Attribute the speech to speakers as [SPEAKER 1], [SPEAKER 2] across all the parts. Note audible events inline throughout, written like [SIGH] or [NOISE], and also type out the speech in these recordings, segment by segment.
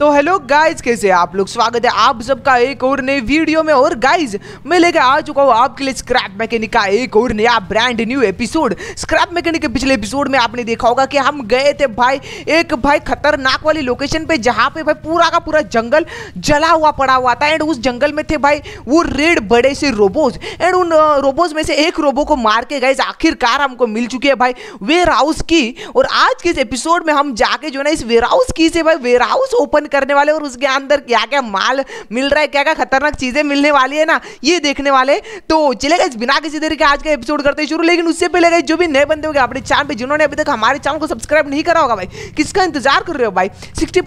[SPEAKER 1] तो hello guys कैसे आप लोग स्वागत है आप सबका एक और नई वीडियो में और गाइज मैं लेकर आ चुका हूँ आपके लिए स्क्रैप मैकेनिक का एक और नया brand new episode scrap mechanic के पिछले एपिसोड में आपने देखा होगा कि हम गए थे भाई एक भाई खतरनाक वाली लोकेशन पे जहाँ पे भाई पूरा का पूरा जंगल जला हुआ पड़ा हुआ था एंड उस जंगल में थे भाई वो रेड बड़े से रोबोज एंड उन रोबोज में से एक रोबो को मार के गाइज आखिरकार हमको मिल चुकी है भाई वेयर हाउस की और आज के इस एपिसोड में हम जाके जो ना इस वेयर हाउस की से भाई वेयर हाउस ओपन करने वाले और उसके अंदर क्या क्या माल मिल रहा है क्या क्या खतरनाक चीज़ें मिलने वाली है ना ये देखने वाले तो चले गए बिना किसी तरीके आज का एपिसोड करते शुरू लेकिन उससे पहले गए जो भी नए बंदे हो गए अपने चैनल पर जिन्होंने अभी तक हमारे चैनल को सब्सक्राइब नहीं करा होगा भाई किसका इंतजार कर रहे हो भाई सिक्सटी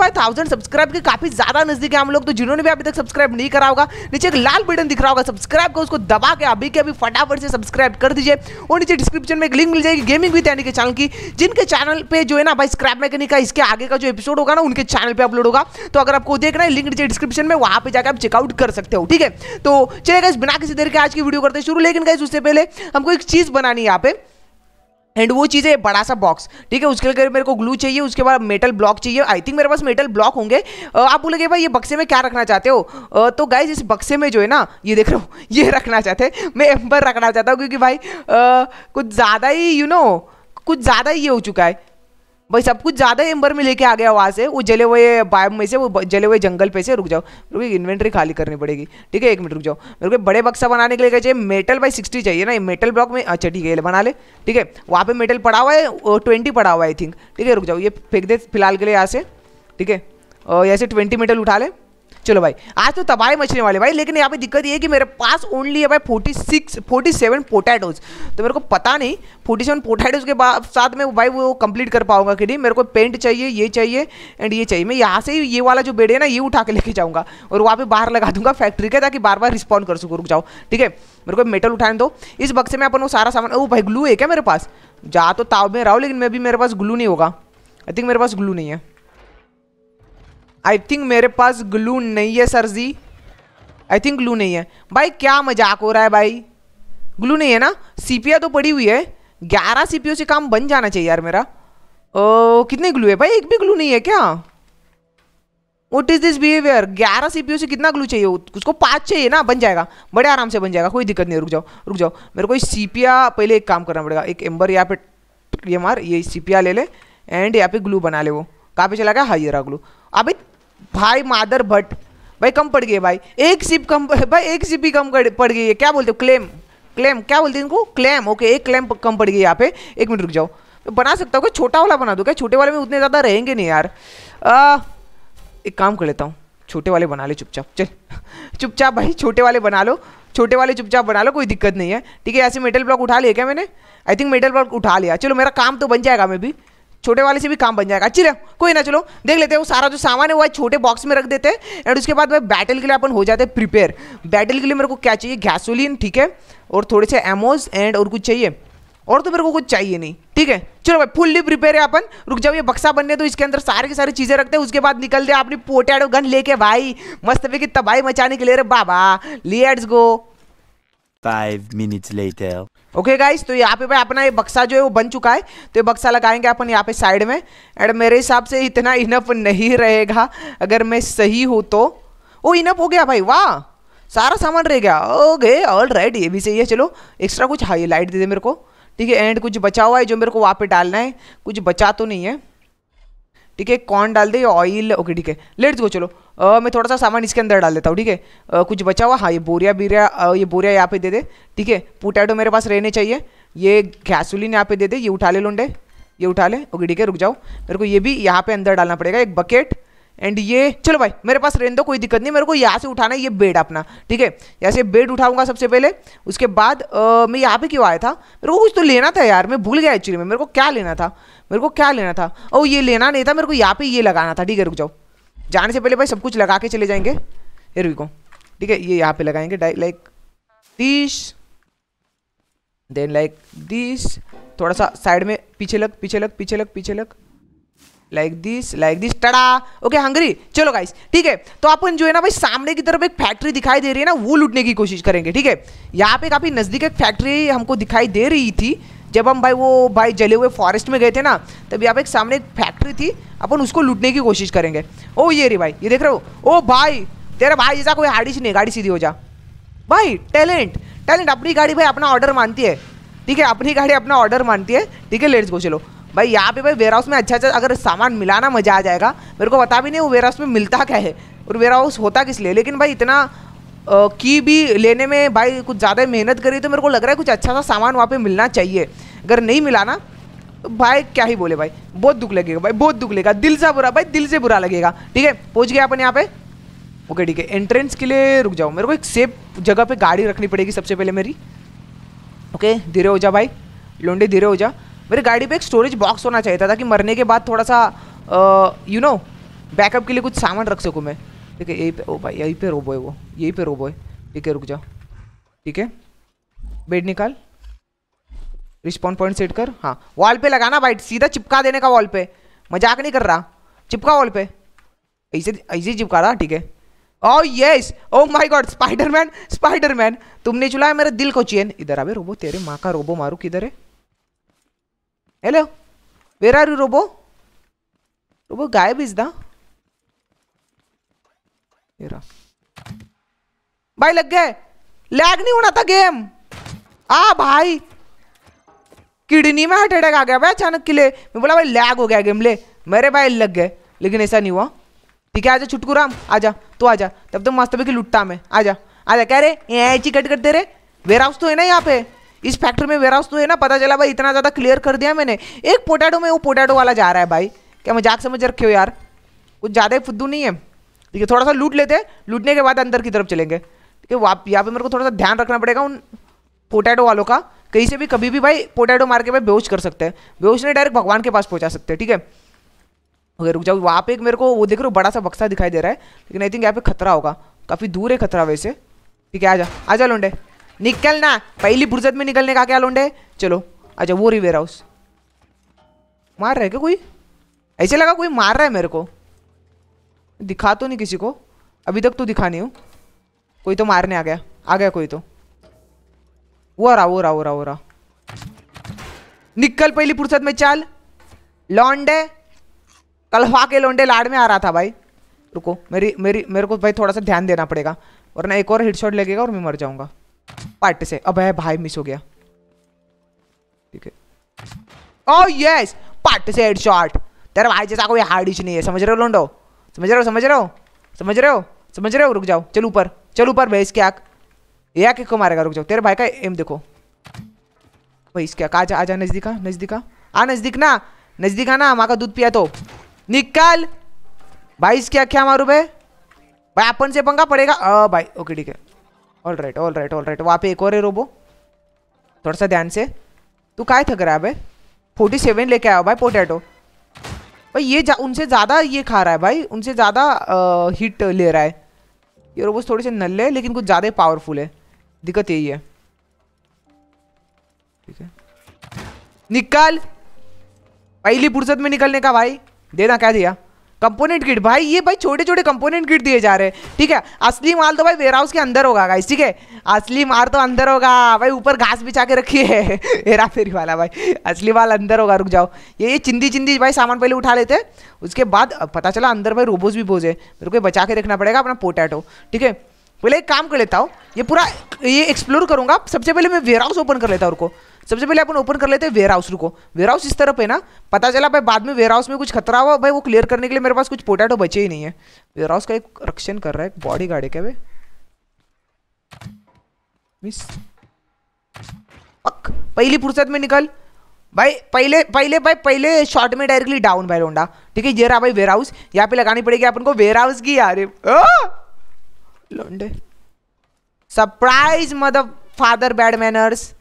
[SPEAKER 1] सब्सक्राइब के काफ़ी ज़्यादा नज़दीक है हम लोग तो जिन्होंने भी अभी तक सब्सक्राइब नहीं करा होगा नीचे एक लाल बटन दिख रहा होगा सब्सक्राइब का उसको दबा के अभी के अभी फटाफट से सब्सक्राइब कर दीजिए और नीचे डिस्क्रिप्शन में एक लिंक मिल जाएगी गेमिंग विद यानी के चैनल की जिनके चैनल पे जो है ना भाई स्क्रैप मैकेनिक का इसके आगे का जो एपिसोड होगा ना उनके चैनल पे अपलोड होगा तो अगर आपको देखना है लिंक नीचे डिस्क्रिप्शन में वहां पर जाकर आप चेकआउट कर सकते हो ठीक है तो चले गए बिना किसी देर के आज की वीडियो करते शुरू लेकिन गाइज उससे पहले हमको एक चीज़ बनानी है यहाँ पे एंड वो चीज़ है बड़ा सा बॉक्स ठीक है उसके लिए मेरे को ग्लू चाहिए उसके बाद मेटल ब्लॉक चाहिए आई थिंक मेरे पास मेटल ब्लॉक होंगे आप बोलेंगे भाई ये बक्से में क्या रखना चाहते हो तो गाइज इस बक्से में जो है ना ये देख रहा हूँ [LAUGHS] ये रखना चाहते हैं मैं एम्बर रखना चाहता हूँ क्योंकि भाई आ, कुछ ज़्यादा ही यू you नो know, कुछ ज़्यादा ही ये हो चुका है भाई सब कुछ ज़्यादा एम्बर में लेके आ गया वहाँ से वो जले हुए बायम में से वो जले हुए जंगल पे से रुक जाओ रुक इन्वेंट्री खाली करनी पड़ेगी ठीक है एक मिनट रुक जाओ मेरे को बड़े बक्सा बनाने के लिए क्या चाहिए मेटल बाई सिक्सटी चाहिए ना मेटल ब्लॉक में अच्छा ठीक है बना ले ठीक है वहाँ पर मेटल पड़ा हुआ है ट्वेंटी पड़ा हुआ है आई थिंक ठीक है रुक जाओ ये फेंक दे फिलहाल के लिए यहाँ से ठीक है यहाँ से ट्वेंटी मेटल उठा ले चलो भाई आज तो तबाही मचने वाले भाई लेकिन यहाँ पे दिक्कत ये है कि मेरे पास ओनली है भाई forty six forty seven potatoes तो मेरे को पता नहीं फोर्टी सेवन पोटैटोज के बाद साथ में भाई वो कंप्लीट कर पाऊंगा कि नहीं मेरे को पेंट चाहिए ये चाहिए एंड ये चाहिए मैं यहाँ से ही ये वाला जो बेड है ना ये उठा के लेके जाऊँगा और वहाँ पर बाहर लगा दूंगा फैक्ट्री के ताकि बार बार रिस्पॉन्ड कर सकूँ रुक जाओ ठीक है मेरे को मेटल उठाने दो इस बक्से में अपन वो सारा सामान वो भाई ग्लू है क्या मेरे पास जा तो ताव में रहा लेकिन मैं भी मेरे पास ग्लू नहीं होगा आई थिंक मेरे पास ग्लू नहीं है आई थिंक मेरे पास ग्लू नहीं है sir ji I think glue नहीं है भाई क्या मजाक हो रहा है भाई ग्लू नहीं है ना सीपिया तो पड़ी हुई है ग्यारह सीपीओ से काम बन जाना चाहिए यार मेरा ओ, कितने ग्लू है भाई एक भी ग्लू नहीं है क्या वट इज दिस बिहेवियर ग्यारह सीपीयू से कितना ग्लू चाहिए उसको पाँच चाहिए ना बन जाएगा बड़े आराम से बन जाएगा कोई दिक्कत नहीं रुक जाओ रुक जाओ मेरे को सीपिया पहले एक काम करना पड़ेगा एक एम्बर यहाँ पे ये मार ये सीपिया ले ले एंड यहाँ पे ग्लू बना ले वो कहाँ पे चला गया हाइरा ग्लू अभी भाई मादर भट्ट भाई कम पड़ गए भाई एक सिप कम [LAUGHS] भाई एक सिप ही कम पड़ गई है क्या बोलते हो क्लेम क्लेम क्या बोलते हैं इनको क्लेम ओके एक क्लेम कम पड़ गई यहाँ पे एक मिनट रुक जाओ तो बना सकता हूँ छोटा वाला बना दो क्या छोटे वाले में उतने ज़्यादा रहेंगे नहीं यार आ, एक काम कर लेता हूँ छोटे वाले बना ले चुपचाप चल [LAUGHS] चुपचाप भाई छोटे वाले बना लो छोटे वाले चुपचाप बना लो कोई दिक्कत नहीं है ठीक है ऐसे मेटल ब्लॉक उठा लिया क्या मैंने आई थिंक मेटल ब्लॉक उठा लिया चलो मेरा काम तो बन जाएगा मैं भी छोटे वाले से भी काम बन जाएगा अच्छी रहे कोई ना चलो देख लेते हैं वो सारा जो सामान है वो छोटे बॉक्स में रख देते हैं एंड उसके बाद भाई बैटल के लिए अपन हो जाते हैं प्रिपेयर बैटल के लिए मेरे को क्या चाहिए गैसोलिन ठीक है और थोड़े से एमोज एंड और कुछ चाहिए और तो मेरे को कुछ चाहिए नहीं ठीक है चलो भाई फुल्ली प्रिपेयर है अपन रुक जाओ ये बक्सा बनने तो इसके अंदर सारे की सारी चीजें रखते हैं उसके बाद निकल दे अपनी पोटैडो गन लेके भाई मस्त की तबाही मचाने के लिए रे बाबा let's go five minutes later okay guys तो यहाँ पे भाई अपना ये बक्सा जो है वो बन चुका है तो ये बक्सा लगाएंगे अपन यहाँ पे साइड में एंड मेरे हिसाब से इतना इनफ नहीं रहेगा अगर मैं सही हूँ तो ओ इनफ हो गया भाई वाह सारा सामान रह गया ओके ऑल राइट ये भी सही है चलो एक्स्ट्रा कुछ हाई लाइट दे दे मेरे को ठीक है एंड कुछ बचा हुआ है जो मेरे को वहाँ पे डालना है कुछ बचा तो नहीं है ठीक है कॉर्न डाल दे ऑयल ओके ठीक है लेट्स गो चलो आ, मैं थोड़ा सा सामान इसके अंदर डाल देता हूँ ठीक है कुछ बचा हुआ हाँ ये बोरिया बीरिया ये बोरिया यहाँ पे दे दे ठीक है पोटैटो मेरे पास रहने चाहिए ये गैसोलिन यहाँ पे दे दे ये उठा ले लोंडे ये उठा ले ओके ठीक है रुक जाओ मेरे को ये भी यहाँ पे अंदर डालना पड़ेगा एक बकेट एंड ये चलो भाई मेरे पास रेन दो कोई दिक्कत नहीं मेरे को यहाँ से उठाना है ये बेड अपना ठीक है यहाँ से बेड उठाऊंगा सबसे पहले उसके बाद आ, मैं यहाँ पे क्यों आया था मेरे को कुछ तो लेना था यार मैं भूल गया एक्चुअली में मेरे को क्या लेना था मेरे को क्या लेना था ओ ये लेना नहीं था मेरे को यहाँ पे ये लगाना था ठीक है रुक जाओ जाने से पहले भाई सब कुछ लगा के चले जाएंगे ये रुको ठीक है ये यहाँ पे लगाएंगे like this then like this थोड़ा सा साइड में पीछे लग पीछे लग पीछे लग पीछे लग लाइक दिस लाइक दिस टड़ा ओके हंगरी चलो गाइस ठीक है तो अपन जो है ना भाई सामने की तरफ एक फैक्ट्री दिखाई दे रही है ना वो लूटने की कोशिश करेंगे ठीक है यहाँ पे काफ़ी नज़दीक एक फैक्ट्री हमको दिखाई दे रही थी जब हम भाई वो भाई जले हुए फॉरेस्ट में गए थे ना तब यहाँ पे एक सामने एक फैक्ट्री थी अपन उसको लूटने की कोशिश करेंगे ओ ये रे भाई ये देख रहे हो ओ भाई तेरा भाई जैसा कोई हाड़ी सी नहीं गाड़ी सीधी हो जा भाई टैलेंट टैलेंट अपनी गाड़ी भाई अपना ऑर्डर मानती है ठीक है अपनी गाड़ी अपना ऑर्डर मानती है ठीक है लेट्स गो चलो भाई यहाँ पे भाई वेयर हाउस में अच्छा अच्छा अगर सामान मिलाना मज़ा आ जाएगा मेरे को पता भी नहीं वो वेयर हाउस में मिलता क्या है और वेयर हाउस होता किस लिए लेकिन भाई इतना की भी लेने में भाई कुछ ज़्यादा मेहनत करी तो मेरे को लग रहा है कुछ अच्छा सा सामान वहाँ पे मिलना चाहिए अगर नहीं मिला ना भाई क्या ही बोले भाई बहुत दुख लगेगा भाई बहुत दुख लगेगा दिल से बुरा भाई दिल से बुरा लगेगा ठीक है पहुँच गया अपन यहाँ पे ओके ठीक है एंट्रेंस के लिए रुक जाओ मेरे को एक सेफ जगह पे गाड़ी रखनी पड़ेगी सबसे पहले मेरी ओके धीरे हो जा भाई लोंडे धीरे हो जा मेरी गाड़ी पे एक स्टोरेज बॉक्स होना चाहिए था ताकि मरने के बाद थोड़ा सा यू नो बैकअप के लिए कुछ सामान रख सकूँ मैं ठीक है यही पे ओ भाई यही पे रोबो है वो यही पे रोबो है ठीक है रुक जाओ ठीक है बेड निकाल रिस्पॉन्ड पॉइंट सेट कर हाँ वॉल पे लगाना भाई सीधा चिपका देने का वॉल पे मजाक नहीं कर रहा चिपका वॉल पे ऐसे ऐसे चिपका रहा ठीक है oh yes oh my God Spider-Man Spider-Man तुमने चुलाया मेरे दिल को चेन इधर आवे रोबो तेरे माँ का रोबो मारू किधर है hello where are you robo robo गायब इज दा ये रहा भाई लग गए लैग नहीं होना था गेम आ भाई किडनी में हार्ट अटैक आ गया भाई अचानक के लिए मैं बोला भाई लैग हो गया गेम ले मेरे भाई लग गए लेकिन ऐसा नहीं हुआ ठीक है आजा छुटकू राम आजा तो आजा तब तो मस्त की लुटता मैं आजा आजा कह रहे ऐसी कट करते रहे वेयर हाउस तो है ना यहाँ पे इस फैक्ट्री में वेयर हाउस तो है ना पता चला भाई इतना ज़्यादा क्लियर कर दिया मैंने एक पोटैटो में वो पोटैटो वाला जा रहा है भाई क्या मजाक समझ रखे हो यार कुछ ज़्यादा ही फुद्दू नहीं है ठीक है थोड़ा सा लूट लेते हैं लूटने के बाद अंदर की तरफ चलेंगे ठीक है वाप यहाँ पे मेरे को थोड़ा सा ध्यान रखना पड़ेगा उन पोटैटो वालों का कहीं से भी कभी भी भाई पोटैटो मार के भाई बेहोश कर सकते हैं बेहोश नहीं डायरेक्ट भगवान के पास पहुँचा सकते हैं ठीक है अगर रुक जाओ वहाँ पे एक मेरे को वो देख रहे हो बड़ा सा बक्सा दिखाई दे रहा है लेकिन आई थिंक यहाँ पे खतरा होगा काफ़ी दूर है खतरा वैसे ठीक है आ जा आ जा लोंडे निकलना पहली बुर्जत में निकलने का क्या लोंडे चलो अच्छा वो रिवेयर हाउस मार रहा है क्या कोई ऐसे लगा कोई मार रहा है मेरे को दिखा तो नहीं किसी को अभी तक तो दिखा नहीं हूँ कोई तो मारने आ गया आ गया कोई तो वो रहा वो रहा वो रहा वो रहा निकल पहली फुर्सत में चल लौंडे कलवा के लौंडे लाड में आ रहा था भाई रुको मेरी मेरी मेरे को भाई थोड़ा सा ध्यान देना पड़ेगा वरना एक और हेडशॉट लगेगा और मैं मर जाऊंगा पार्ट से अब है भाई मिस हो गया ठीक है ओ यस पार्ट से हेडशॉट तेरा भाई जैसा कोई हार्ड नहीं है समझ रहे हो लोंडो समझ रहे हो समझ रहे हो समझ रहे हो समझ रहे हो रुक जाओ चल ऊपर चल ऊपर भाई इसके आग ये आग को मारेगा रुक जाओ तेरे भाई का एम देखो भाई इसके आग आ जा नजदीका नजदीका आ नजदीक ना नजदीक ना माँ का दूध पिया तो निकाल भाई इसके आग क्या मारू भाई भाई अपन से पंगा पड़ेगा आ भाई ओके ठीक है all right all right all right वहाँ पे एक और है रोबो थोड़ा सा ध्यान से तू काय थक रहा है भाई फोर्टी सेवन लेके आओ भाई पोटैटो भाई ये जा, उनसे ज़्यादा ये खा रहा है भाई उनसे ज़्यादा हीट ले रहा है ये रोबोट थोड़े से नल्ले है लेकिन कुछ ज़्यादा पावरफुल है दिक्कत यही है ठीक है निकल पहली फुर्सत में निकलने का भाई देना क्या दिया कंपोनेंट किट भाई ये भाई छोटे छोटे कंपोनेंट किट दिए जा रहे हैं ठीक है असली माल तो भाई वेयर हाउस के अंदर होगा गाइस ठीक है असली माल तो अंदर होगा भाई ऊपर घास बिछा के रखी है [LAUGHS] हेरा फेरी वाला भाई असली माल अंदर होगा रुक जाओ ये ये चिंदी चिंदी भाई सामान पहले उठा लेते हैं उसके बाद पता चला अंदर भाई रोबोस भी बोझे मेरे को बचा के रखना पड़ेगा अपना पोटैटो ठीक है पहले एक काम कर लेता हूँ ये पूरा ये एक्सप्लोर करूँगा सबसे पहले मैं वेयर हाउस ओपन कर लेता हूँ उनको सबसे पहले अपन ओपन कर लेते हैं वेयर हाउस रुको वेयर हाउस इस तरफ है ना पता चला भाई बाद में वेयर हाउस में कुछ खतरा हुआ भाई वो क्लियर करने के लिए मेरे पास कुछ पोटैटो बचे ही नहीं है वेयर हाउस का एक रक्षण कर रहा है बॉडी गार्ड है क्या भाई मिस पक पहली फुर्सत में निकल भाई पहले पहले भाई पहले शॉट में डायरेक्टली डाउन भाई रोंडा ठीक है ये रहा भाई वेयर हाउस यहाँ पे लगानी पड़ेगी अपन को वेयर हाउस की यार लोंडे surprise mother father bad manners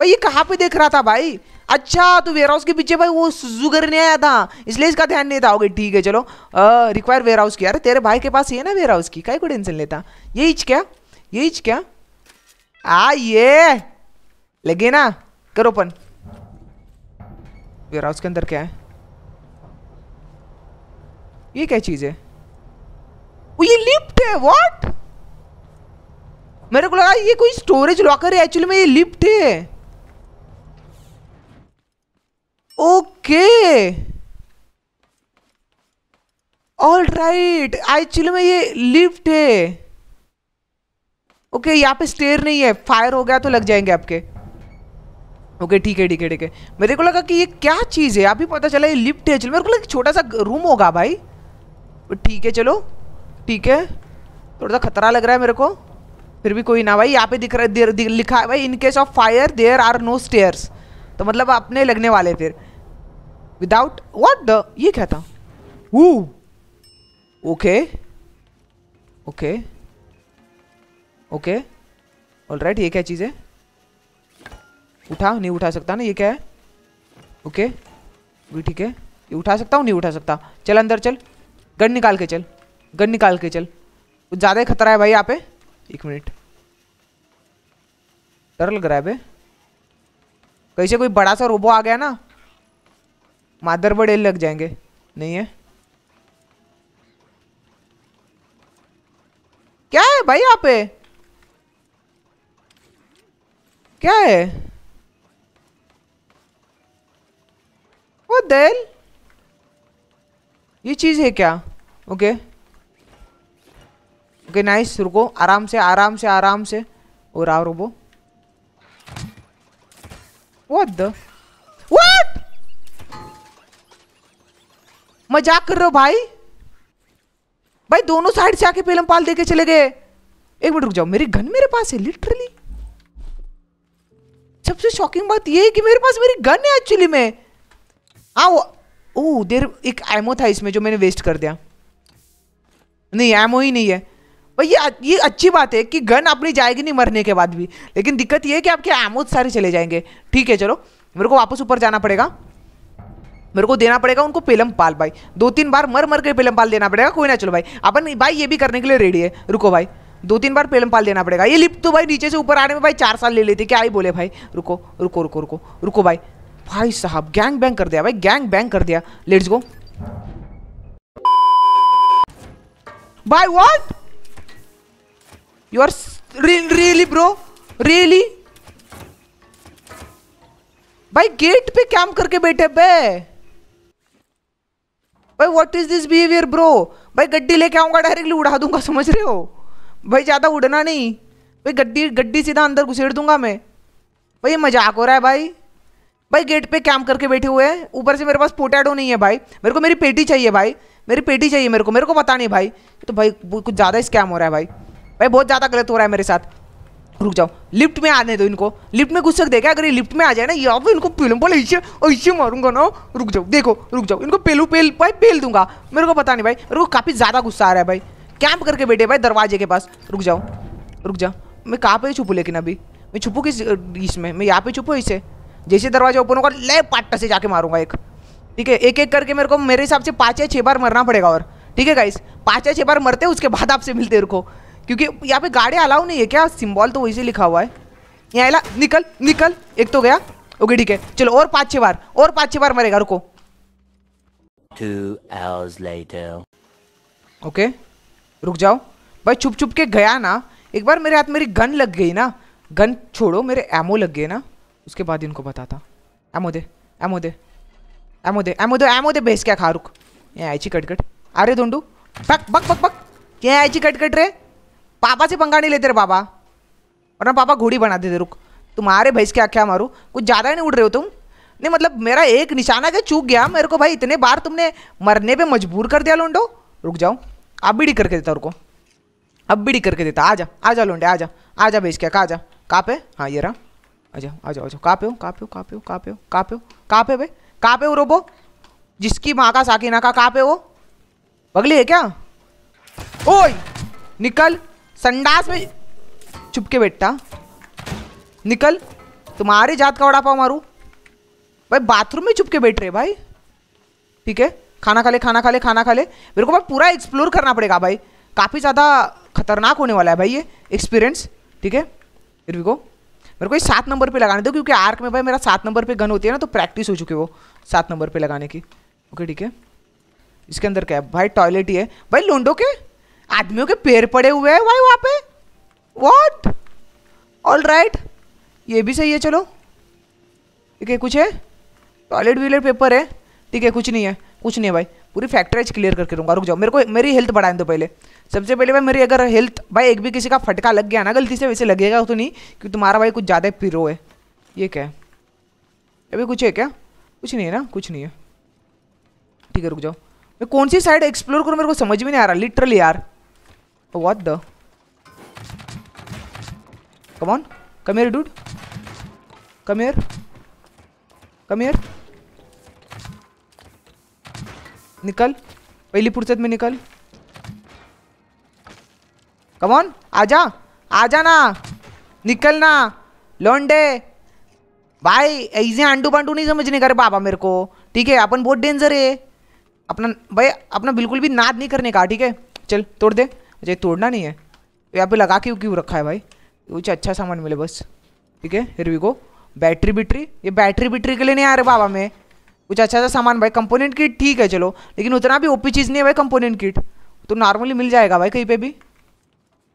[SPEAKER 1] भाई ये कहाँ पे देख रहा था भाई अच्छा तो वेयर हाउस के पीछे भाई वो सुगर नहीं आया था इसलिए इसका ध्यान नहीं था ओके ठीक है चलो रिक्वायर वेयर हाउस की अरे तेरे भाई के पास ये ना वेयर हाउस की कहीं को टेंशन लेता ये इच क्या ये इच क्या आ ये लगे ना करो ओपन वेयर हाउस के अंदर क्या है ये क्या चीज़ है वो ये लिफ्ट है व्हाट मेरे को लगा ये कोई स्टोरेज लॉकर है एक्चुअली में ये लिफ्ट है ओके ऑल राइट एक्चुअली में ये लिफ्ट है ओके okay, यहाँ पे स्टेयर नहीं है फायर हो गया तो लग जाएंगे आपके ओके ठीक है ठीक है ठीक है मेरे को लगा कि ये क्या चीज़ है आप ही पता चला ये लिफ्ट है चलो मेरे को लगा छोटा सा रूम होगा भाई ठीक है चलो ठीक है थोड़ा सा खतरा लग रहा है मेरे को फिर भी कोई ना भाई यहाँ पे दिख रहा है लिखा है भाई in case of fire there are no stairs तो मतलब अपने लगने वाले फिर विदाउट वॉट द ये क्या था वो ओके ओके ओके राइट ये क्या चीज़ है उठा नहीं उठा सकता ना ये क्या है ओके भी ठीक है ये उठा सकता हूँ नहीं उठा सकता चल अंदर चल गन निकाल के चल गन निकाल के चल कुछ ज़्यादा ही खतरा है भाई यहाँ पे एक मिनट डर लग रहा है भाई कैसे कोई बड़ा सा रोबो आ गया ना मादर बड़े लग जाएंगे नहीं है क्या है भाई यहाँ पे क्या है वो दैल ये चीज है क्या ओके ओके नाइस रुको आराम से आराम से आराम से और आ रोबो वो द मजाक कर रहे हो भाई भाई दोनों साइड से आके पेलम पाल देके चले गए एक मिनट रुक जाओ मेरी गन मेरे पास है लिटरली सबसे शॉकिंग बात ये है कि मेरे पास मेरी गन है एक्चुअली में आओ हाँ, ओ देर एक एमो था इसमें जो मैंने वेस्ट कर दिया नहीं एमओ ही नहीं है भाई ये ये अच्छी बात है कि गन अपनी जाएगी नहीं मरने के बाद भी लेकिन दिक्कत ये है कि आपके एमो सारे चले जाएंगे ठीक है चलो मेरे को वापस ऊपर जाना पड़ेगा मेरे को देना पड़ेगा उनको पेलम पाल भाई दो तीन बार मर मर के पेलम पाल देना पड़ेगा कोई ना चलो भाई अपन भाई ये भी करने के लिए रेडी है रुको भाई दो तीन बार पेलम पाल देना पड़ेगा ये लिफ्ट तो भाई नीचे से ऊपर आने में भाई चार साल ले लेते क्या ही बोले भाई रुको रुको रुको रुको रुको भाई भाई साहब गैंग बैंग कर दिया भाई गैंग बैंग कर दिया लेट्स गो भाई what you are really bro really भाई गेट पे कैम करके बैठे बे भाई what is this behaviour bro भाई गड्डी लेके आऊँगा डायरेक्टली उड़ा दूंगा समझ रहे हो भाई ज़्यादा उड़ना नहीं भाई गड्डी गड्डी सीधा अंदर घुसेड़ दूंगा मैं भाई मजाक हो रहा है भाई भाई गेट पे कैम करके बैठे हुए हैं ऊपर से मेरे पास पोटैटो नहीं है भाई मेरे को मेरी पेटी चाहिए भाई मेरी पेटी चाहिए मेरे को मेरे को पता नहीं भाई तो भाई कुछ ज़्यादा स्कैम हो रहा है भाई भाई बहुत ज़्यादा गलत हो रहा है मेरे साथ रुक जाओ लिफ्ट में आने दो इनको लिफ्ट में घुस सकते क्या अगर ये लिफ्ट में आ जाए ना ये आप इनको पेलूँ बोले ऐसे ऐसे मारूंगा ना रुक जाओ देखो रुक जाओ इनको पेलू पेल भाई पेल दूंगा मेरे को पता नहीं भाई मेरे को काफ़ी ज़्यादा गुस्सा आ रहा है भाई कैंप करके बैठे भाई दरवाजे के पास रुक जाओ रुक जाओ मैं कहाँ पर छुपू लेकिन अभी मैं छुपू किस इसमें मैं यहाँ पर छुपू इसे जैसे दरवाजा ओपन होगा ले पाट्टा से जाके मारूंगा एक ठीक है एक एक करके मेरे को मेरे हिसाब से पाँच या छः बार मरना पड़ेगा और ठीक है गाइस पाँच या छः बार मरते उसके बाद आपसे मिलते रुको क्योंकि यहाँ पे गाड़ी अलाउ नहीं है क्या सिम्बॉल तो वैसे लिखा हुआ है यहाँ अला निकल निकल एक तो गया ओके ठीक है चलो और पाँच छः बार और पाँच छः बार मरेगा रुको ओके रुक जाओ भाई छुप छुप के गया ना एक बार मेरे हाथ मेरी गन लग गई ना गन छोड़ो मेरे एमओ लग गए ना उसके बाद इनको बताता एमओ दे एमओ दे एमओ दे एमओ दे एमओ दे भेज क्या खा रुक ये आयची कटकट अरे दोंडू बक बक बक बक आई आयची कटकट रे पापा से पंगा नहीं लेते रहे पापा वरना पापा घोड़ी बना देते रुक तुम्हारे भैंस के आख्या मारू कुछ ज़्यादा नहीं उड़ रहे हो तुम नहीं मतलब मेरा एक निशाना क्या चूक गया मेरे को भाई इतने बार तुमने मरने पे मजबूर कर दिया लोंडो रुक जाओ अब बीड़ी करके देता रुको अब बीड़ी करके देता आ जा आ जा लोंडे आ जा आ जा भेज क्या आ जा कहाँ पे हाँ ये रहा आ जाओ आ जाओ आ जाओ कहाँ पे हो कहाँ पे हो कहाँ पे हो कहाँ पे हो कहाँ पे हो कहाँ पे भाई कहाँ पे हो रोबो जिसकी माँ का साकिना का कहाँ पे हो बगली है क्या ओ निकल संडास में चुपके बेटा निकल तुम्हारी जात का वड़ा पाओ मारू भाई बाथरूम में चुपके बैठ रहे भाई ठीक है खाना खा ले खाना खा ले खाना खा ले मेरे को भाई पूरा एक्सप्लोर करना पड़ेगा भाई काफ़ी ज़्यादा खतरनाक होने वाला है भाई ये एक्सपीरियंस ठीक है फिर भी को मेरे को ये सात नंबर पे लगाने दो क्योंकि आर्क में भाई मेरा सात नंबर पे गन होती है ना तो प्रैक्टिस हो चुकी है वो सात नंबर पे लगाने की ओके ठीक है इसके अंदर क्या है भाई टॉयलेट ही है भाई लोंडो के आदमियों के पैर पड़े हुए हैं भाई वहाँ पे वॉट ऑल राइट ये भी सही है चलो ठीक है कुछ है टॉयलेट वीलेट पेपर है ठीक है कुछ नहीं है कुछ नहीं है भाई पूरी फैक्ट्रीज क्लियर करके दूंगा रुक जाओ मेरे को मेरी हेल्थ बढ़ाए दो पहले सबसे पहले भाई मेरी अगर हेल्थ भाई एक भी किसी का फटका लग गया ना गलती से वैसे लगेगा तो नहीं कि तुम्हारा भाई कुछ ज़्यादा पिरो है ये क्या है अभी कुछ है क्या कुछ नहीं है ना कुछ नहीं है ठीक है रुक जाओ मैं कौन सी साइड एक्सप्लोर करूँ मेरे को समझ में नहीं आ रहा लिटरली यार What the? Come on. Come here, dude. Come here. Come here. निकल पहली फुर्सत में निकल कमॉन आजा आजा ना निकल ना लौंडे भाई ऐसे आंडू पांडू नहीं समझने का बाबा मेरे को ठीक है अपन बहुत डेंजर है अपना भाई अपना बिल्कुल भी नाद नहीं करने का ठीक है चल तोड़ दे मुझे अच्छा, तोड़ना नहीं है यहाँ पे लगा के क्यों रखा है भाई कुछ अच्छा सामान मिले बस ठीक है हिरवी को बैटरी बिटरी ये बैटरी बिटरी के लिए नहीं आ रहे बाबा मैं कुछ अच्छा सा सामान भाई कंपोनेंट किट ठीक है चलो लेकिन उतना भी ओपी चीज़ नहीं है भाई कंपोनेंट किट तो नॉर्मली मिल जाएगा भाई कहीं पे भी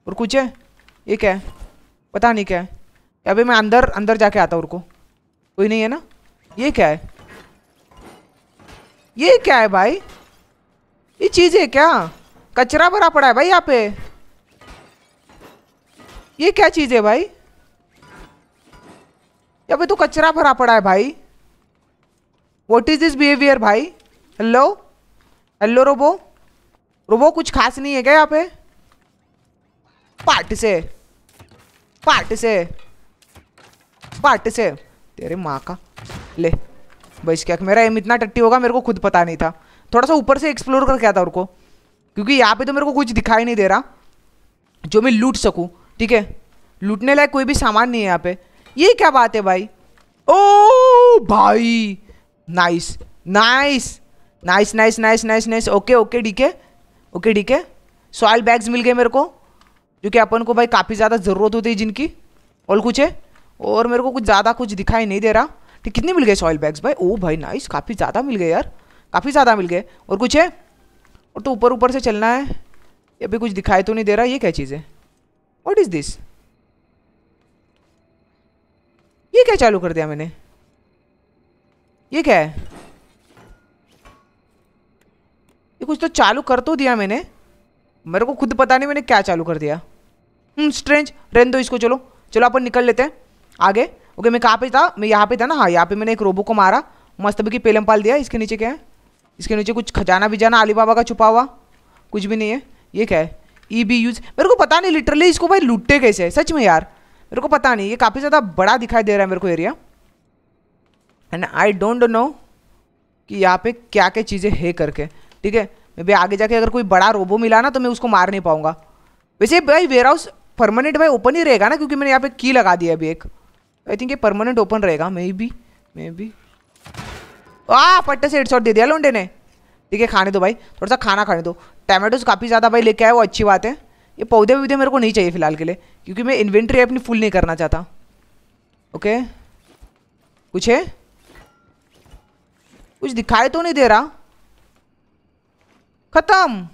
[SPEAKER 1] और कुछ है ये क्या है पता नहीं क्या है अभी मैं अंदर अंदर जाके आता हूँ उनको कोई नहीं है ना ये क्या है ये क्या है भाई ये चीज़ है क्या कचरा भरा पड़ा है भाई यहाँ पे ये क्या चीज़ है भाई यहाँ पे तो कचरा भरा पड़ा है भाई वॉट इज दिस बिहेवियर भाई हेलो हेलो रोबो रोबो कुछ खास नहीं है क्या यहाँ पे पार्ट से पार्ट से पार्ट से तेरे माँ का ले भाई क्या मेरा एम इतना टट्टी होगा मेरे को खुद पता नहीं था थोड़ा सा ऊपर से एक्सप्लोर करके आता उनको क्योंकि यहाँ पे तो मेरे को कुछ दिखाई नहीं दे रहा जो मैं लूट सकूँ ठीक है लूटने लायक कोई भी सामान नहीं है यहाँ पे ये क्या बात है भाई ओ भाई nice nice nice nice nice nice nice okay okay ठीक है ओके ठीक है सॉयल बैग्स मिल गए मेरे को जो कि अपन को भाई काफ़ी ज़्यादा ज़रूरत होती है जिनकी और कुछ है और मेरे को कुछ ज़्यादा कुछ दिखाई नहीं दे रहा ठीक कितने मिल गए सॉयल बैग्स भाई ओ भाई नाइस काफ़ी ज़्यादा मिल गए यार काफ़ी ज़्यादा मिल गए और कुछ है और तो ऊपर ऊपर से चलना है अभी कुछ दिखाई तो नहीं दे रहा ये क्या चीज़ है वॉट इज़ दिस ये क्या चालू कर दिया मैंने ये क्या है ये कुछ तो चालू कर तो दिया मैंने मेरे को खुद पता नहीं मैंने क्या चालू कर दिया स्ट्रेंज हम्म, रेन दो इसको चलो चलो अपन निकल लेते हैं आगे ओके मैं कहाँ पे था मैं यहाँ पे था ना हाँ यहाँ पे मैंने एक रोबो को मारा मस्त भी पेलम पाल दिया इसके नीचे क्या है इसके नीचे कुछ खजाना बिजाना अली बाबा का छुपा हुआ कुछ भी नहीं है ये क्या है ई बी यूज मेरे को पता नहीं लिटरली इसको भाई लुटे कैसे है सच में यार मेरे को पता नहीं ये काफ़ी ज़्यादा बड़ा दिखाई दे रहा है मेरे को area and I don't know कि यहाँ पे क्या क्या चीज़ें है करके ठीक है मे भी आगे जाके अगर कोई बड़ा रोबो मिला ना तो मैं उसको मार नहीं पाऊंगा वैसे भाई वेयर हाउस परमानेंट भाई ओपन ही रहेगा ना क्योंकि मैंने यहाँ पे की लगा दी अभी एक आई थिंक ये परमानेंट ओपन रहेगा मे बी मे बी आ पट्टे से हेडशॉट दे दिया लोंडे ने ठीक है खाने दो भाई थोड़ा सा खाना खाने दो टमाटोज काफ़ी ज़्यादा भाई लेके आए वो अच्छी बात है ये पौधे वौधे मेरे को नहीं चाहिए फिलहाल के लिए क्योंकि मैं इन्वेंट्री अपनी फुल नहीं करना चाहता ओके कुछ है कुछ दिखाई तो नहीं दे रहा खत्म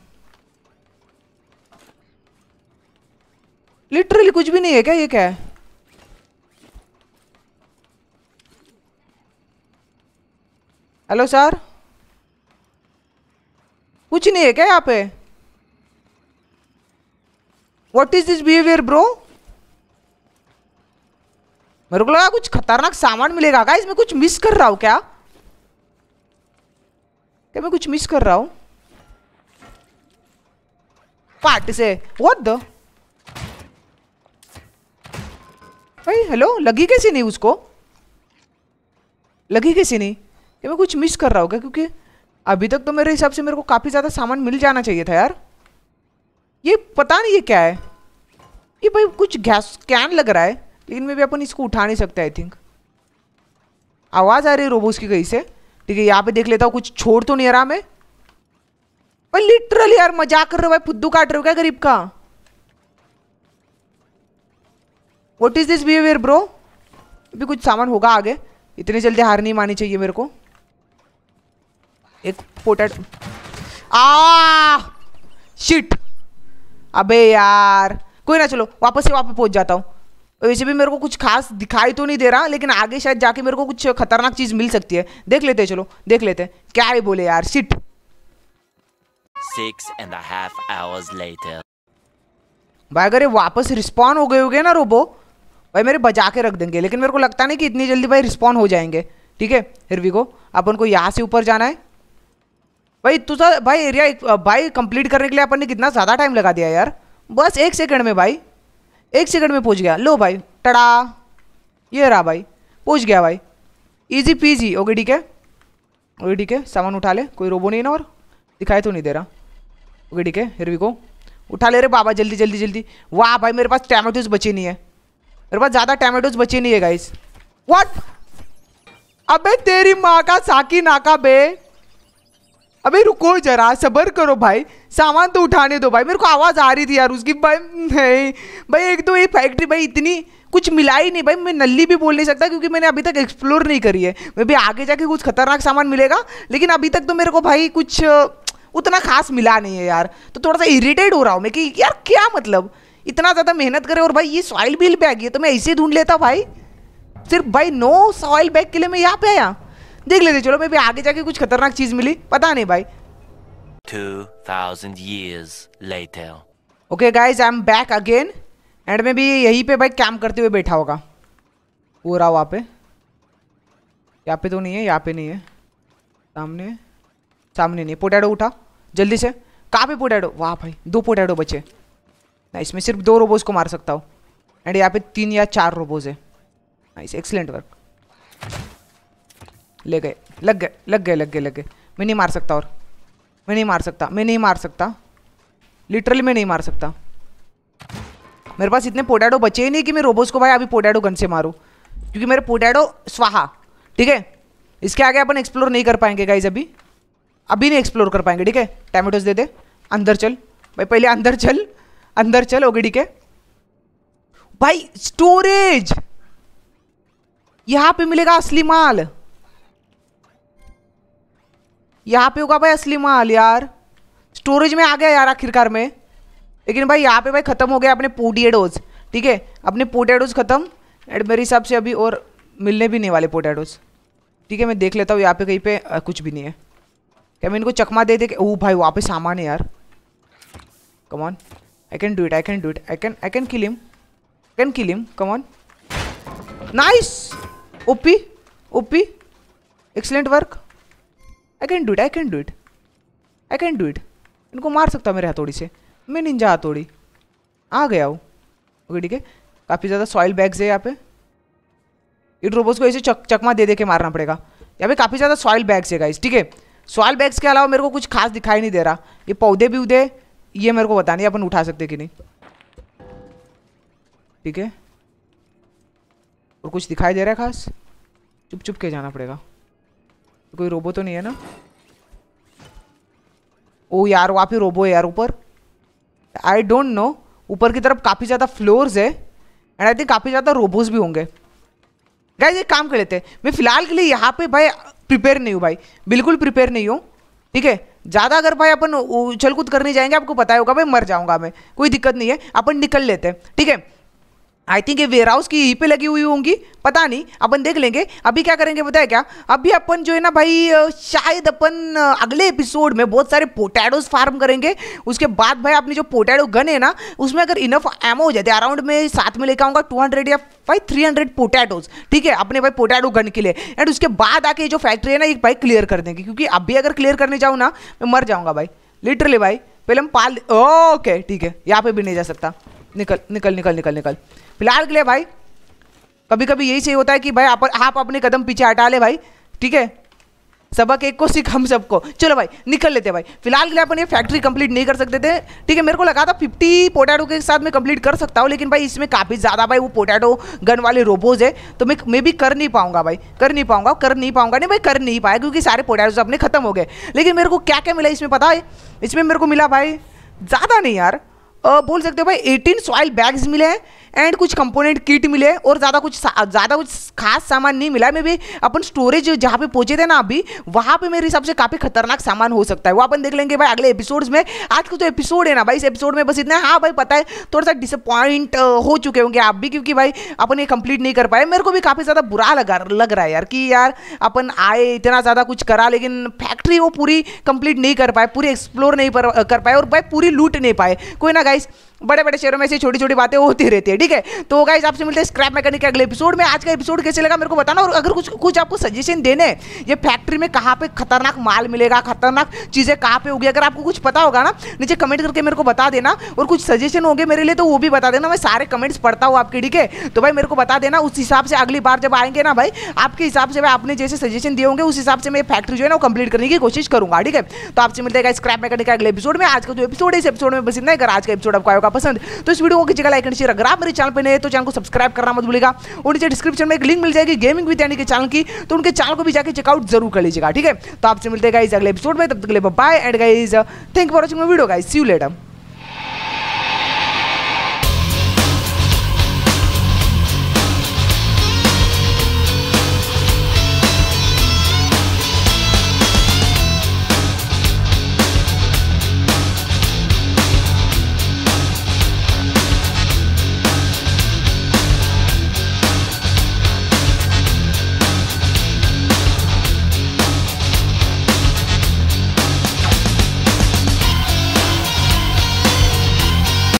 [SPEAKER 1] लिटरली कुछ भी नहीं है क्या ये क्या है हेलो सर कुछ नहीं है क्या यहाँ पे what is this behaviour bro मेरे को लगा कुछ खतरनाक सामान मिलेगा क्या इसमें कुछ मिस कर रहा हूँ क्या क्या मैं कुछ मिस कर रहा हूँ पार्टी से वॉट द भाई हेलो लगी कैसी नहीं उसको लगी कैसी नहीं कि मैं कुछ मिस कर रहा होगा क्योंकि अभी तक तो मेरे हिसाब से मेरे को काफ़ी ज़्यादा सामान मिल जाना चाहिए था यार ये पता नहीं ये क्या है ये भाई कुछ गैस कैन लग रहा है लेकिन मैं भी अपन इसको उठा नहीं सकते आई थिंक आवाज़ आ रही है रोबोस की कहीं से ठीक है यहाँ पे देख लेता हूँ कुछ छोड़ तो नहीं रहा मैं भाई लिटरली यार मजाक कर रहे हो भाई फुद्दू काट रहे हो क्या गरीब का what is this behaviour bro अभी कुछ सामान होगा आगे इतनी जल्दी हार नहीं मानी चाहिए मेरे को एक पोटेट शिट अबे यार कोई ना चलो वापस से वापस पहुंच जाता हूँ वैसे भी मेरे को कुछ खास दिखाई तो नहीं दे रहा लेकिन आगे शायद जाके मेरे को कुछ खतरनाक चीज़ मिल सकती है देख लेते चलो देख लेते क्या ही बोले यार शिट Six and भाई अगर ये वापस रिस्पॉन्ड हो गए गए ना रोबो भाई मेरे बजा के रख देंगे लेकिन मेरे को लगता नहीं कि इतनी जल्दी भाई रिस्पॉन्ड हो जाएंगे ठीक है भी को अपन को यहाँ से ऊपर जाना है भाई तुझा भाई एरिया भाई कंप्लीट करने के लिए अपन ने कितना ज़्यादा टाइम लगा दिया यार बस एक सेकंड में भाई एक सेकंड में पूछ गया लो भाई टड़ा ये रहा भाई पूछ गया भाई इजी पीजी ओके ठीक है ओके ठीक है सामान उठा ले कोई रोबो नहीं ना और दिखाई तो नहीं दे रहा ओके ठीक है हिर को उठा ले रे बाबा जल्दी जल्दी जल्दी वाह भाई मेरे पास टमाटोज बचे नहीं है मेरे पास ज़्यादा टमाटोज बचे नहीं है गाइस वॉट अबे तेरी माँ का साकी नाका बे अबे रुको जरा सबर करो भाई सामान तो उठाने दो भाई मेरे को आवाज़ आ रही थी यार उसकी भाई नहीं भाई एक तो ये फैक्ट्री भाई इतनी कुछ मिला ही नहीं भाई मैं नली भी बोल नहीं सकता क्योंकि मैंने अभी तक एक्सप्लोर नहीं करी है मैं भी आगे जाके कुछ खतरनाक सामान मिलेगा लेकिन अभी तक तो मेरे को भाई कुछ उतना खास मिला नहीं है यार तो थोड़ा सा इरीटेड हो रहा हूँ मैं कि यार क्या मतलब इतना ज़्यादा मेहनत करे और भाई ये सॉइल बिल बैग ये तो मैं ऐसे ही ढूंढ लेता भाई सिर्फ भाई नो सॉइल बैग के लिए मैं यहाँ पे आया देख लेते चलो भाई भी आगे जाके कुछ खतरनाक चीज मिली पता नहीं भाई thousand years later okay guys I am back again and में भी यहीं पे भाई कैम्प करते हुए बैठा होगा वो रहा वहाँ पे यहाँ पे तो नहीं है यहाँ पे नहीं है सामने सामने नहीं पोटैटो उठा जल्दी से कहाँ पे पोटैटो वाह भाई दो पोटैटो बचे ना इसमें सिर्फ दो रोबोज को मार सकता हूँ एंड यहाँ पे तीन या चार रोबोज है नाइस एक्सलेंट वर्क ले गए लग गए लग गए लग गए लग गए मैं नहीं मार सकता और मैं नहीं मार सकता मैं नहीं मार सकता लिटरली मैं नहीं मार सकता मेरे पास इतने पोटैटो बचे ही नहीं कि मैं रोबोस को भाई अभी पोटैटो गन से मारूँ क्योंकि मेरे पोटैटो स्वाहा ठीक है इसके आगे अपन एक्सप्लोर नहीं कर पाएंगे गाइज अभी अभी नहीं एक्सप्लोर कर पाएंगे ठीक है टैमेटोज दे दे अंदर चल भाई पहले अंदर चल अंदर चल ओके ठीक है भाई स्टोरेज यहाँ पे मिलेगा असली माल यहाँ पे होगा भाई असली माल यार स्टोरेज में आ गया यार आखिरकार में लेकिन भाई यहाँ पे भाई ख़त्म हो गया अपने पोटेडोज ठीक है अपने पोटेडोज ख़त्म एंड मेरे हिसाब से अभी और मिलने भी नहीं वाले पोटेडोज ठीक है मैं देख लेता हूँ यहाँ पे कहीं पे आ, कुछ भी नहीं है क्या मैं इनको चकमा दे दे के ओह भाई वहाँ पे सामान है यार come on I can do it I can do it I can I can kill him can kill him come on nice OP OP excellent work I can do it I can do it I can do it इनको मार सकता मेरे हथौड़ी से मैं Ninja हथौड़ी आ गया हूँ ओके ठीक है काफ़ी ज़्यादा सॉइल बैग्स है यहाँ पे इन रोबोट्स को ऐसे चक, चकमा दे दे के मारना पड़ेगा यहाँ पे काफ़ी ज़्यादा सॉइल बैग्स है गाइस ठीक है सॉइल बैग्स के अलावा मेरे को कुछ खास दिखाई नहीं दे रहा ये पौधे भी उधे ये मेरे को बता नहीं अपन उठा सकते कि नहीं ठीक है और कुछ दिखाई दे रहा है खास चुप चुप के जाना पड़ेगा कोई रोबो तो नहीं है ना ओ यार वहाँ पे रोबो है यार ऊपर आई डोंट नो ऊपर की तरफ काफ़ी ज़्यादा फ्लोर्स है एंड आई थिंक काफ़ी ज़्यादा रोबोस भी होंगे गाइज एक काम कर लेते हैं मैं फ़िलहाल के लिए यहाँ पे भाई प्रिपेयर नहीं हूँ भाई बिल्कुल प्रिपेयर नहीं हूँ ठीक है ज़्यादा अगर भाई अपन उछल कूद करने जाएंगे आपको पता होगा भाई मर जाऊँगा मैं कोई दिक्कत नहीं है अपन निकल लेते हैं ठीक है आई थिंक ये वेयर हाउस की यहीं पे लगी हुई होंगी पता नहीं अपन देख लेंगे अभी क्या करेंगे बताया क्या अभी अपन जो है ना भाई शायद अपन अगले एपिसोड में बहुत सारे पोटैटोज फार्म करेंगे उसके बाद भाई अपने जो पोटैटो गन है ना उसमें अगर इनफ एमो हो जाते अराउंड में साथ में लेकर आऊँगा टू हंड्रेड या भाई थ्री हंड्रेड पोटैटोज ठीक है अपने भाई पोटैटो गन के लिए एंड उसके बाद आके जो फैक्ट्री है ना ये भाई क्लियर कर देंगे क्योंकि अभी अगर क्लियर करने जाऊँ ना मैं मर जाऊँगा भाई लिटरली भाई पहले हम पाल ओके ठीक है यहाँ पर भी नहीं जा सकता निकल निकल निकल निकल निकल फिलहाल के लिए भाई कभी कभी यही सही होता है कि भाई आप, आप अपने कदम पीछे हटा ले भाई ठीक है सबक एक को सीख हम सबको चलो भाई निकल लेते भाई फिलहाल के लिए अपन ये फैक्ट्री कंप्लीट नहीं कर सकते थे ठीक है मेरे को लगा था 50 पोटैटो के साथ मैं कंप्लीट कर सकता हूँ लेकिन भाई इसमें काफ़ी ज़्यादा भाई वो पोटैटो गन वाले रोबोज है तो मैं मैं भी कर नहीं पाऊंगा भाई कर नहीं पाऊंगा कर नहीं पाऊंगा नहीं भाई कर नहीं पाया क्योंकि सारे पोटैटो अपने खत्म हो गए लेकिन मेरे को क्या क्या मिला इसमें पता है इसमें मेरे को मिला भाई ज़्यादा नहीं यार बोल सकते हो भाई एटीन सॉइल बैग्स मिले हैं एंड कुछ कंपोनेंट किट मिले और ज़्यादा कुछ ज़्यादा कुछ खास सामान नहीं मिला मे भी अपन स्टोरेज जहाँ पे पहुँचे थे ना अभी वहाँ पे मेरे हिसाब से काफ़ी खतरनाक सामान हो सकता है वो अपन देख लेंगे भाई अगले एपिसोड्स में आज का जो एपिसोड है ना भाई इस एपिसोड में बस इतना हाँ भाई पता है थोड़ा सा डिसअपॉइंट हो चुके होंगे आप भी क्योंकि भाई अपन ये कंप्लीट नहीं कर पाए मेरे को भी काफ़ी ज़्यादा बुरा लगा लग रहा है यार कि यार अपन आए इतना ज़्यादा कुछ करा लेकिन फैक्ट्री वो पूरी कंप्लीट नहीं कर पाए पूरी एक्सप्लोर नहीं कर पाए और भाई पूरी लूट नहीं पाए कोई ना गाइस बड़े बड़े शहरों में ऐसी छोटी छोटी बातें होती रहती है ठीक है तो गाइज आपसे मिलते हैं स्क्रैप मैकेनिक के अगले एपिसोड में आज का एपिसोड कैसे लगा मेरे को बताना और अगर कुछ कुछ आपको सजेशन देने ये फैक्ट्री में कहाँ पे खतरनाक माल मिलेगा खतरनाक चीज़ें कहाँ पे होगी अगर आपको कुछ पता होगा ना नीचे कमेंट करके मेरे को बता देना और कुछ सजेशन होंगे मेरे लिए तो वो भी बता देना मैं सारे कमेंट्स पढ़ता हूँ आपके ठीक है तो भाई मेरे को बता देना उस हिसाब से अगली बार जब आएंगे ना भाई आपके हिसाब से भाई आपने जैसे सजेशन दिए होंगे उस हिसाब से मैं फैक्ट्री जो है ना वो कंप्लीट करने की कोशिश करूँगा ठीक है तो आपसे मिलेगा स्क्रैप मैकेनिक का अगले एपिसोड में आज का जो एपिसोड है इस एपिसोड में बस इतना अगर आज का एपिसोड आपको आएगा पसंद तो इस वीडियो को किसी का लाइक नहीं चाहिए अगर आप मेरे चैनल पर नए तो चैनल को सब्सक्राइब करना मत भूलेगा और नीचे डिस्क्रिप्शन में एक लिंक मिल जाएगी गेमिंग विद यानी के चैनल की तो उनके चैनल को भी जाकर चेकआउट जरूर कर लीजिएगा ठीक है तो आपसे मिलते गाइज अगले एपिसोड में तब तक bye and guys thank for watching video guys see you letter